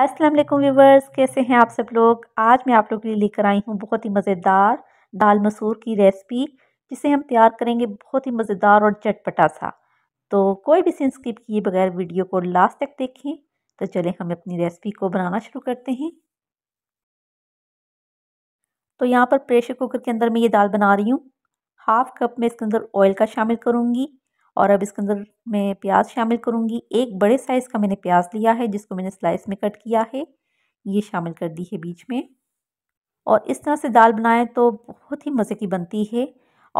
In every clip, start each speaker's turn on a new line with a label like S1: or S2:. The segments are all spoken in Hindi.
S1: अस्सलाम वालेकुम व्यूवर्स कैसे हैं आप सब लोग आज मैं आप लोगों के लिए लेकर आई हूँ बहुत ही मज़ेदार दाल मसूर की रेसिपी जिसे हम तैयार करेंगे बहुत ही मज़ेदार और चटपटा सा तो कोई भी सीन स्किप किए बगैर वीडियो को लास्ट तक देखें तो चलें हम अपनी रेसिपी को बनाना शुरू करते हैं तो यहाँ पर प्रेशर कुकर के अंदर मैं ये दाल बना रही हूँ हाफ़ कप में इसके अंदर ऑयल का शामिल करूँगी और अब इसके अंदर मैं प्याज शामिल करूँगी एक बड़े साइज़ का मैंने प्याज लिया है जिसको मैंने स्लाइस में कट किया है ये शामिल कर दी है बीच में और इस तरह से दाल बनाएं तो बहुत ही मज़े की बनती है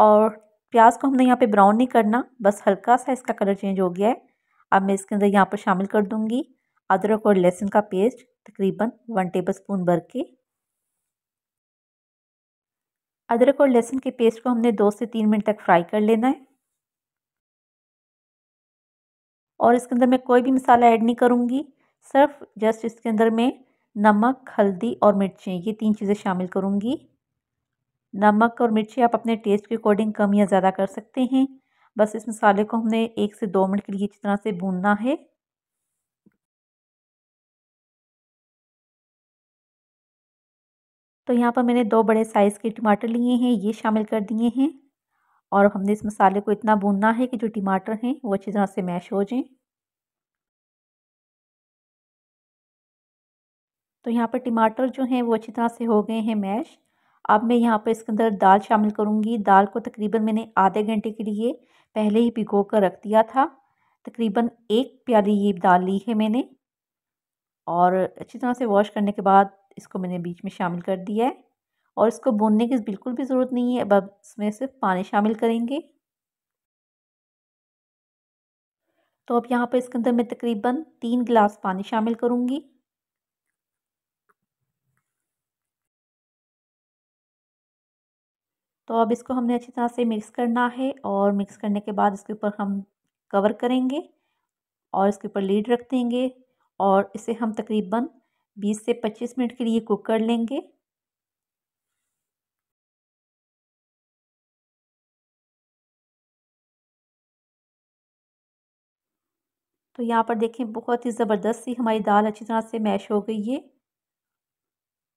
S1: और प्याज को हमने यहाँ पे ब्राउन नहीं करना बस हल्का सा इसका कलर चेंज हो गया है अब मैं इसके अंदर यहाँ पर शामिल कर दूँगी अदरक और लहसुन का पेस्ट तकरीबन वन टेबल स्पून भर के अदरक और लहसुन के पेस्ट को हमने दो से तीन मिनट तक फ्राई कर लेना है और इसके अंदर मैं कोई भी मसाला ऐड नहीं करूँगी सिर्फ जस्ट इसके अंदर मैं नमक हल्दी और मिर्चें ये तीन चीज़ें शामिल करूँगी नमक और मिर्ची आप अपने टेस्ट के अकॉर्डिंग कम या ज़्यादा कर सकते हैं बस इस मसाले को हमने एक से दो मिनट के लिए अच्छी तरह से भूनना है तो यहाँ पर मैंने दो बड़े साइज़ के टमाटर लिए हैं ये शामिल कर दिए हैं और हमने इस मसाले को इतना भूनना है कि जो टमाटर हैं वो अच्छी तरह से मैश हो जाएं तो यहाँ पर टमाटर जो हैं वो अच्छी तरह से हो गए हैं मैश अब मैं यहाँ पर इसके अंदर दाल शामिल करूँगी दाल को तकरीबन मैंने आधे घंटे के लिए पहले ही भिगो कर रख दिया था तकरीबन एक प्याली ये दाल ली है मैंने और अच्छी तरह से वॉश करने के बाद इसको मैंने बीच में शामिल कर दिया है और इसको भूनने की बिल्कुल भी ज़रूरत नहीं है अब इसमें सिर्फ पानी शामिल करेंगे तो अब यहाँ पर इसके अंदर मैं तकरीबन तीन गिलास पानी शामिल करूँगी तो अब इसको हमने अच्छी तरह से मिक्स करना है और मिक्स करने के बाद इसके ऊपर हम कवर करेंगे और इसके ऊपर लीड रख देंगे और इसे हम तकरीबन 20 से 25 मिनट के लिए कुक कर लेंगे तो यहाँ पर देखें बहुत ही ज़बरदस्त सी हमारी दाल अच्छी तरह से मैश हो गई है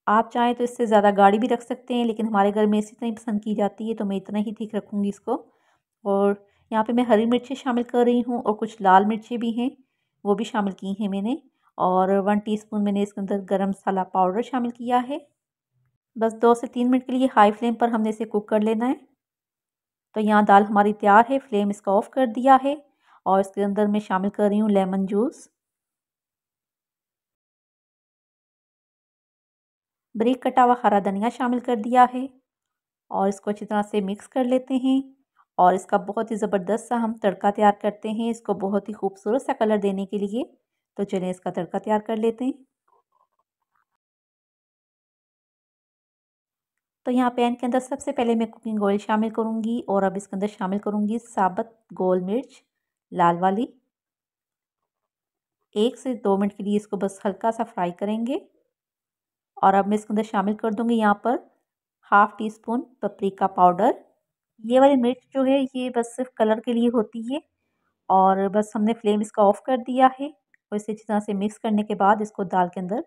S1: आप चाहें तो इससे ज़्यादा गाड़ी भी रख सकते हैं लेकिन हमारे घर में इसी तरह पसंद की जाती है तो मैं इतना ही ठीक रखूँगी इसको और यहाँ पर मैं हरी मिर्चें शामिल कर रही हूँ और कुछ लाल मिर्चें भी हैं वो भी शामिल की हैं मैंने और वन टीस्पून मैंने इसके अंदर गरम मसाला पाउडर शामिल किया है बस दो से तीन मिनट के लिए हाई फ्लेम पर हमने इसे कुक कर लेना है तो यहाँ दाल हमारी तैयार है फ्लेम इसका ऑफ़ कर दिया है और इसके अंदर मैं शामिल कर रही हूँ लेमन जूस ब्रेक कटा हुआ हरा धनिया शामिल कर दिया है और इसको अच्छी तरह से मिक्स कर लेते हैं और इसका बहुत ही ज़बरदस्त सा हम तड़का तैयार करते हैं इसको बहुत ही खूबसूरत सा कलर देने के लिए तो चलिए इसका तड़का तैयार कर लेते हैं तो यहाँ पैन के अंदर सबसे पहले मैं कुकिंग ऑयल शामिल करूँगी और अब इसके अंदर शामिल करूँगी साबत गोल मिर्च लाल वाली एक से दो मिनट के लिए इसको बस हल्का सा फ्राई करेंगे और अब मैं इसके अंदर शामिल कर दूँगी यहाँ पर half teaspoon paprika powder ये वाली मिर्च जो है ये बस सिर्फ कलर के लिए होती है और बस हमने फ्लेम इसका ऑफ़ कर दिया है और इसे अच्छी तरह से मिक्स करने के बाद इसको दाल के अंदर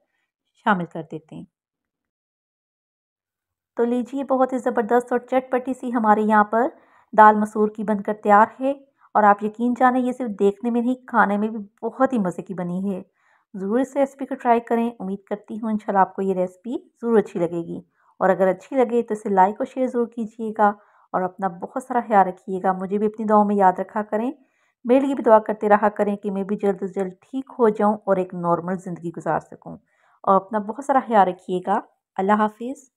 S1: शामिल कर देते हैं तो लीजिए बहुत ही ज़बरदस्त और चटपटी सी हमारे यहाँ पर दाल मसूर की बनकर तैयार है और आप यकीन जाने ये सिर्फ देखने में नहीं खाने में भी बहुत ही मज़े की बनी है ज़रूर इस रेसिपी को ट्राई करें उम्मीद करती हूँ इंशाल्लाह आपको ये रेसिपी ज़रूर अच्छी लगेगी और अगर अच्छी लगे तो इसे लाइक और शेयर ज़रूर कीजिएगा और अपना बहुत सारा ख्याल रखिएगा मुझे भी अपनी दुआओं में याद रखा करें मेरे लिए भी दुआ करते रहा करें कि मैं भी जल्द से जल्द ठीक हो जाऊँ और एक नॉर्मल ज़िंदगी गुजार सकूँ और अपना बहुत सारा ख्याल रखिएगा अल्लाह हाफिज़